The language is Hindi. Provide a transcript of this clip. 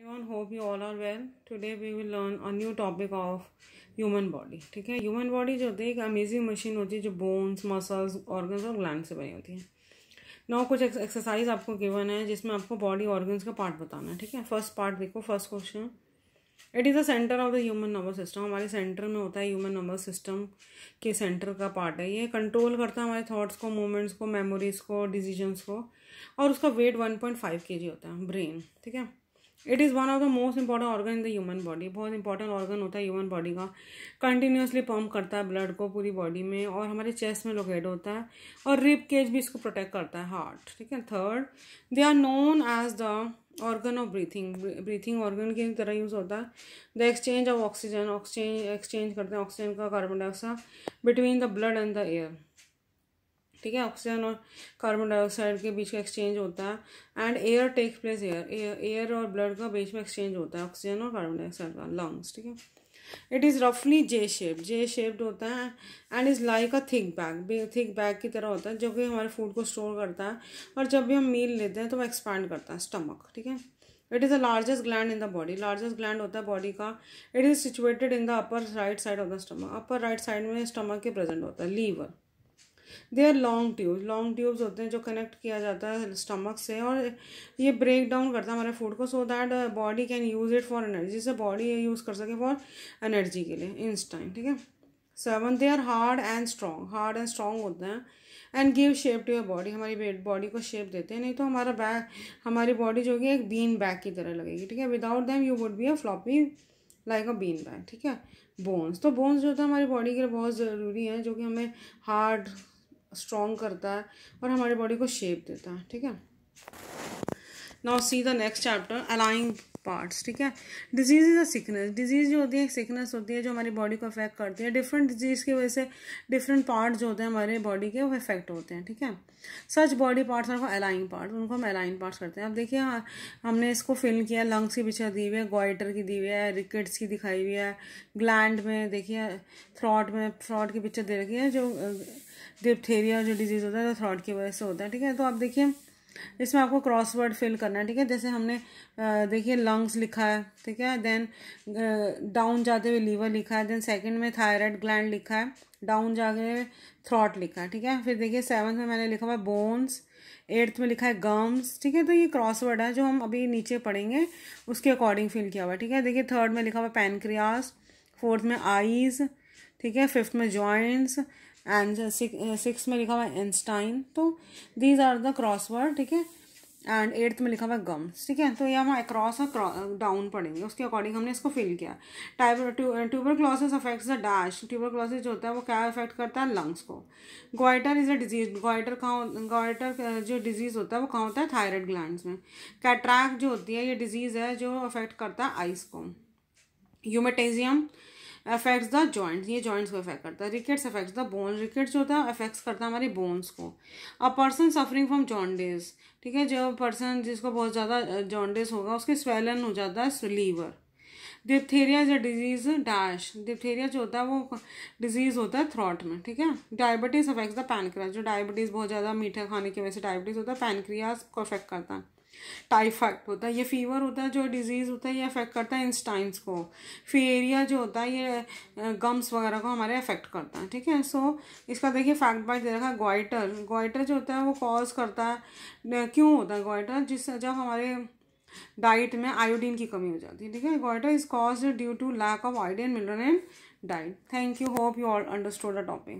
Avon hope you all are well today we will learn a new topic of human body ठीक है ह्यूमन बॉडी जो होती है एक अमेजिंग मशीन होती है जो बोन्स मसल्स ऑर्गन्स और ग्लैंड से बनी होती है नौ कुछ एक्सरसाइज आपको गिवन है जिसमें आपको बॉडी ऑर्गन्स का पार्ट बताना है ठीक है फर्स्ट पार्ट देखो first question it is the center of the human nervous system हमारे सेंटर में होता है ह्यूमन नर्वस सिस्टम के सेंटर का पार्ट है ये कंट्रोल करता है हमारे थॉट्स को मूवमेंट्स को मेमोरीज को डिसीजंस को और उसका वेट वन पॉइंट फाइव के जी होता है ब्रेन ठीक है it is one of the most important organ in the human body बहुत इंपॉर्टेंट ऑर्गन होता है ह्यूमन बॉडी का कंटिन्यूसली पम्प करता है ब्लड को पूरी बॉडी में और हमारे चेस्ट में लोकेट होता है और रिप केज भी इसको प्रोटेक्ट करता है हार्ट ठीक है third they are known as the organ of breathing breathing organ की तरह यूज़ होता है द एक्सचेंज ऑफ ऑक्सीजन ऑक्सचेंज एक्सचेंज करते हैं ऑक्सीजन का carbon dioxide between the blood and the air ठीक है ऑक्सीजन और कार्बन डाइऑक्साइड के बीच का एक्सचेंज होता है and air take place air air और ब्लड का बीच में एक्सचेंज होता है ऑक्सीजन और कार्बन डाइऑक्साइड का लंग्स ठीक है इट इज़ रफली जे शेप जे शेप्ड होता है and is like a thick bag thick bag की तरह होता है जो कि हमारे फूड को स्टोर करता है और जब भी हम मील लेते हैं तो वो एक्सपैंड करता है स्टमक ठीक है it is the largest gland in the body largest gland होता है बॉडी का it is situated in the upper right side of the stomach upper right side में स्टमक के प्रेजेंट होता है liver they are long tube long tubes होते हैं जो कनेक्ट किया जाता है स्टमक से और ये ब्रेक डाउन करता है हमारे फूड को so that body can use it for energy से बॉडी यूज़ कर सके फॉर एनर्जी के लिए इंस्टाइन ठीक है seven they are hard and strong hard and strong होते हैं and give shape to your body हमारी बॉडी को शेप देते हैं नहीं तो हमारा बैक हमारी बॉडी जो कि एक बीन बैग की तरह लगेगी ठीक है without them you would be a floppy like a bean bag ठीक है बोन्स तो बोन्स जो होता है हमारी बॉडी के लिए बहुत ज़रूरी है जो कि हमें हार्ड स्ट्रॉन्ग करता है और हमारी बॉडी को शेप देता है ठीक है now see the next chapter ailing parts ठीक है disease is a sickness disease जो होती है एक सिकनेस होती है जो हमारी बॉडी को अफेक्ट करती है डिफरेंट डिजीज़ की वजह से डिफरेंट पार्ट जो होते हैं हमारे बॉडी के वो अफेक्ट होते हैं ठीक है सच बॉडी पार्ट्स और अलाइन पार्ट उनको हम अलाइन पार्ट्स करते हैं अब देखिए हाँ, हमने इसको फिल किया लंग्स की पीछे दी हुई है गोइटर की दी हुई है रिकेट्स की दिखाई हुई है ग्लैंड में देखिए थ्रॉट में थ्रॉट की पिक्चर दे रखी है जो डिप्थेरिया जो डिजीज़ होता है तो थ्रॉट की वजह से होता है ठीक है तो आप देखिए इसमें आपको क्रॉसवर्ड फिल करना है ठीक है जैसे हमने देखिए लंग्स लिखा है ठीक है देन डाउन जाते हुए लीवर लिखा है देन सेकंड में थायराइड ग्लैंड लिखा है डाउन जाके थ्रॉट लिखा है ठीक है फिर देखिए सेवन्थ में मैंने लिखा हुआ है बोन्स एट्थ में लिखा है गम्स ठीक है तो ये क्रॉसवर्ड है जो हम अभी नीचे पढ़ेंगे उसके अकॉर्डिंग फिल किया हुआ ठीक है देखिए थर्ड में लिखा हुआ है फोर्थ में आईज़ ठीक है फिफ्थ में joints and six uh, uh, में लिखा हुआ है एंस्टाइन तो these are the crossword ठीक है एंड एट्थ में लिखा हुआ है गम्स ठीक है तो ये हम अक्रॉस और डाउन uh, पढ़ेंगे उसके अकॉर्डिंग हमने इसको फिल किया type tuberculosis affects the dash tuberculosis जो होता है वो क्या अफेक्ट करता है लंग्स को goitre is a disease goitre कहाँ गोइटर जो डिजीज़ होता है वो कहाँ होता है थायराइड ग्लैंड में कैट्रैक जो होती है ये डिजीज़ है जो अफेक्ट करता है आइस को यूमेटेजियम अफेक्ट्स द जॉइंट्स ये जॉइंट्स को अफेक्ट करता है rickets affects the bone rickets जो होता है अफेक्ट्स करता है हमारी बोन्स को a person suffering from jaundice ठीक है जो पर्सन जिसको बहुत ज़्यादा जॉन्डिस होगा उसके स्वेलन हो जाता है liver diphtheria is a disease dash diphtheria जो होता है वो डिजीज होता है थ्रॉट में ठीक है डायबिटीज़ अफेक्ट्स द पैनक्रियाज जो डायबिटीज़ बहुत ज़्यादा मीठा खाने की वजह से डायबिटीज़ होता है पैनक्रियाज को अफेक्ट करता है टाइफाइड होता है ये फीवर होता है जो डिजीज़ होता है ये अफेक्ट करता है इंस्टाइंस को फेरिया जो होता है ये गम्स वगैरह को हमारे अफेक्ट करता है ठीक है सो इसका देखिए फैक्ट बाइट दे रखा है गोइटर गोइटर जो होता है वो कॉज करता है क्यों होता है गोइटर जिस जब हमारे डाइट में आयोडीन की कमी हो जाती है ठीक है goitre is cause due to lack of iodine mineral and diet thank you hope you all understood the topic